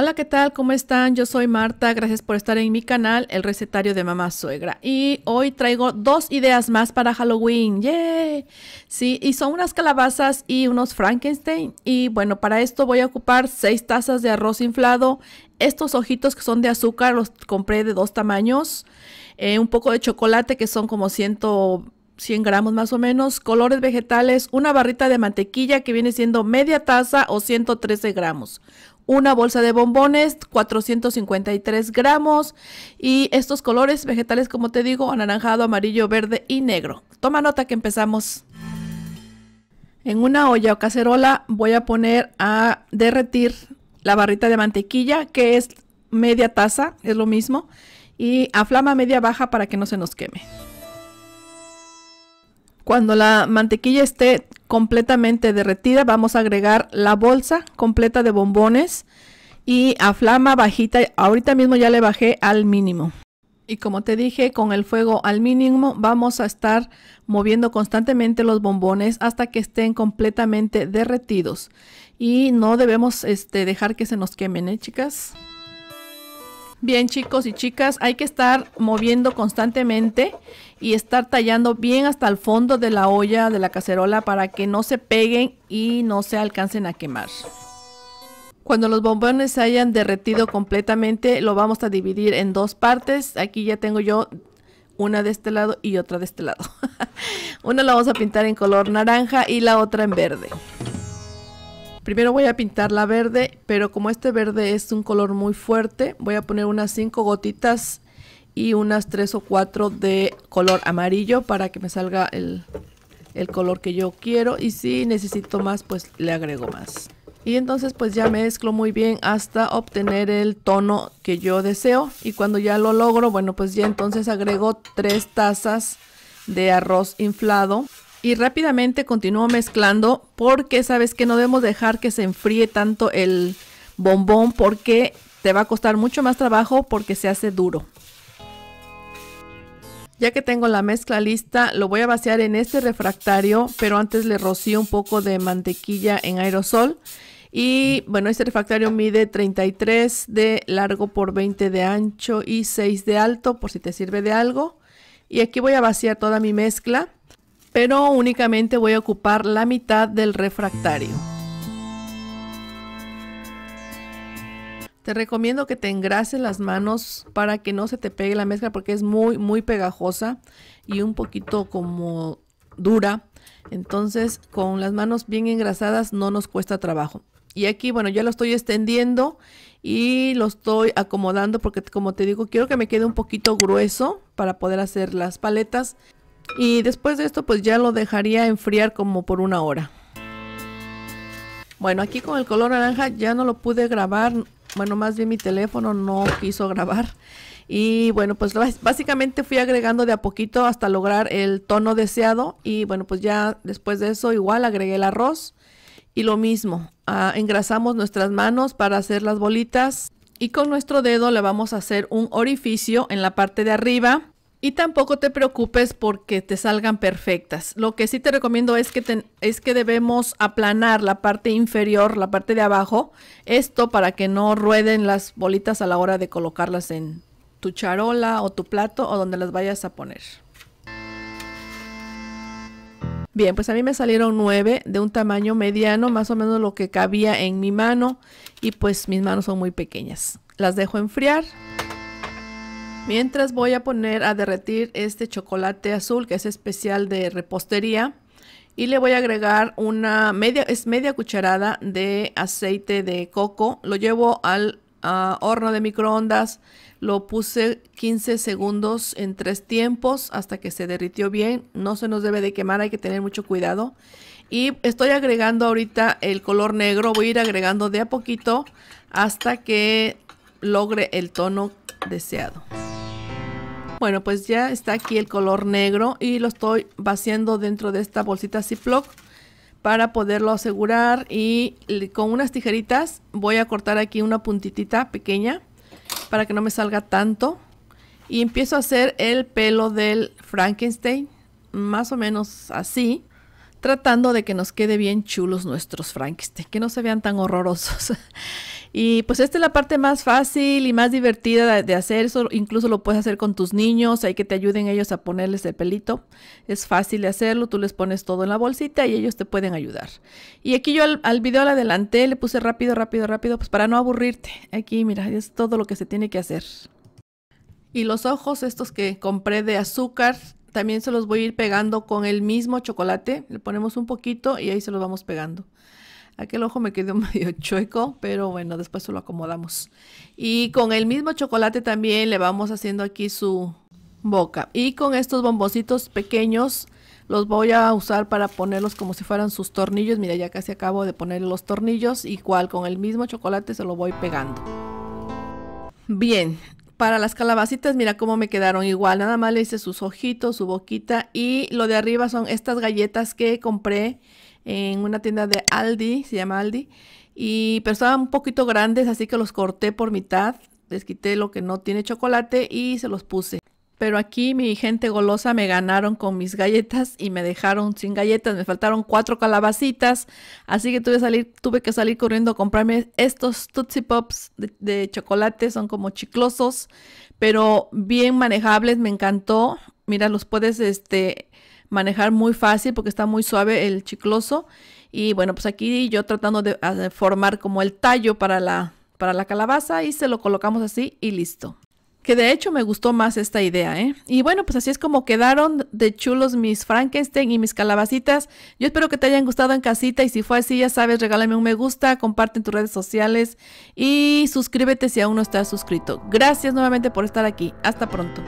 Hola, ¿qué tal? ¿Cómo están? Yo soy Marta, gracias por estar en mi canal, El Recetario de Mamá Suegra. Y hoy traigo dos ideas más para Halloween. ¡Yay! Sí, y son unas calabazas y unos Frankenstein. Y bueno, para esto voy a ocupar seis tazas de arroz inflado. Estos ojitos que son de azúcar los compré de dos tamaños. Eh, un poco de chocolate que son como 100, 100 gramos más o menos. Colores vegetales, una barrita de mantequilla que viene siendo media taza o 113 gramos una bolsa de bombones, 453 gramos y estos colores vegetales, como te digo, anaranjado, amarillo, verde y negro. Toma nota que empezamos. En una olla o cacerola voy a poner a derretir la barrita de mantequilla, que es media taza, es lo mismo, y a flama media baja para que no se nos queme. Cuando la mantequilla esté completamente derretida, vamos a agregar la bolsa completa de bombones y a flama bajita. Ahorita mismo ya le bajé al mínimo. Y como te dije, con el fuego al mínimo vamos a estar moviendo constantemente los bombones hasta que estén completamente derretidos. Y no debemos este, dejar que se nos quemen, ¿eh, chicas? Bien, chicos y chicas, hay que estar moviendo constantemente y estar tallando bien hasta el fondo de la olla, de la cacerola, para que no se peguen y no se alcancen a quemar. Cuando los bombones se hayan derretido completamente, lo vamos a dividir en dos partes. Aquí ya tengo yo una de este lado y otra de este lado. una la vamos a pintar en color naranja y la otra en verde. Primero voy a pintar la verde, pero como este verde es un color muy fuerte, voy a poner unas 5 gotitas y unas 3 o 4 de color amarillo para que me salga el, el color que yo quiero. Y si necesito más, pues le agrego más. Y entonces pues ya mezclo muy bien hasta obtener el tono que yo deseo. Y cuando ya lo logro, bueno pues ya entonces agrego 3 tazas de arroz inflado y rápidamente continúo mezclando porque sabes que no debemos dejar que se enfríe tanto el bombón porque te va a costar mucho más trabajo porque se hace duro. Ya que tengo la mezcla lista, lo voy a vaciar en este refractario, pero antes le rocío un poco de mantequilla en aerosol. Y bueno, este refractario mide 33 de largo por 20 de ancho y 6 de alto, por si te sirve de algo. Y aquí voy a vaciar toda mi mezcla pero únicamente voy a ocupar la mitad del refractario. Te recomiendo que te engrases las manos para que no se te pegue la mezcla porque es muy muy pegajosa y un poquito como dura. Entonces con las manos bien engrasadas no nos cuesta trabajo. Y aquí, bueno, ya lo estoy extendiendo y lo estoy acomodando porque como te digo, quiero que me quede un poquito grueso para poder hacer las paletas. Y después de esto pues ya lo dejaría enfriar como por una hora. Bueno, aquí con el color naranja ya no lo pude grabar. Bueno, más bien mi teléfono no quiso grabar. Y bueno, pues básicamente fui agregando de a poquito hasta lograr el tono deseado. Y bueno, pues ya después de eso igual agregué el arroz. Y lo mismo, ah, engrasamos nuestras manos para hacer las bolitas. Y con nuestro dedo le vamos a hacer un orificio en la parte de arriba y tampoco te preocupes porque te salgan perfectas. Lo que sí te recomiendo es que, es que debemos aplanar la parte inferior, la parte de abajo, esto para que no rueden las bolitas a la hora de colocarlas en tu charola o tu plato o donde las vayas a poner. Bien, pues a mí me salieron nueve de un tamaño mediano, más o menos lo que cabía en mi mano y pues mis manos son muy pequeñas. Las dejo enfriar. Mientras voy a poner a derretir este chocolate azul que es especial de repostería y le voy a agregar una media, es media cucharada de aceite de coco. Lo llevo al ah, horno de microondas, lo puse 15 segundos en tres tiempos hasta que se derritió bien. No se nos debe de quemar, hay que tener mucho cuidado. Y estoy agregando ahorita el color negro, voy a ir agregando de a poquito hasta que logre el tono deseado. Bueno, pues ya está aquí el color negro y lo estoy vaciando dentro de esta bolsita Ziploc para poderlo asegurar y con unas tijeritas voy a cortar aquí una puntitita pequeña para que no me salga tanto y empiezo a hacer el pelo del Frankenstein más o menos así tratando de que nos quede bien chulos nuestros Frankenstein que no se vean tan horrorosos Y pues esta es la parte más fácil y más divertida de, hacer. incluso lo puedes hacer con tus niños. Hay que te ayuden ellos a ponerles el pelito. Es fácil de hacerlo. Tú les pones todo en la bolsita y ellos te pueden ayudar. Y aquí yo al, video lo adelanté. Le puse rápido, rápido, rápido. Pues para no aburrirte. Aquí mira, es todo lo que se tiene que hacer. Y los ojos estos que compré de azúcar. También se los voy a ir pegando con el mismo chocolate. Le ponemos un poquito y ahí se los vamos pegando. Aquel ojo me quedó medio chueco, pero bueno, después lo acomodamos. Y con el mismo chocolate también le vamos haciendo aquí su boca. Y con estos bombocitos pequeños los voy a usar para ponerlos como si fueran sus tornillos. Mira, ya casi acabo de poner los tornillos. Igual con el mismo chocolate se lo voy pegando. Bien, para las calabacitas, mira cómo me quedaron igual. Nada más le hice sus ojitos, su boquita y lo de arriba son estas galletas que compré en una tienda de Aldi, se llama Aldi, y, pero estaban un poquito grandes, así que los corté por mitad, les quité lo que no tiene chocolate y se los puse. Pero aquí mi gente golosa me ganaron con mis galletas y me dejaron sin galletas. Me faltaron cuatro calabacitas. Así que tuve, que salir, tuve que salir corriendo a comprarme estos Tootsie Pops de, de chocolate. Son como chiclosos, pero bien manejables. Me encantó. Mira, los puedes este, manejar muy fácil porque está muy suave el chicloso. Y bueno, pues aquí yo tratando de, formar como el tallo para la, para la calabaza y se lo colocamos así y listo. Que de hecho me gustó más esta idea, ¿eh? Y bueno, pues así es como quedaron de chulos mis Frankenstein y mis calabacitas. Yo espero que te hayan gustado en casita y si fue así, ya sabes, regálame un me gusta, comparte en tus redes sociales y suscríbete si aún no estás suscrito. Gracias nuevamente por estar aquí. Hasta pronto.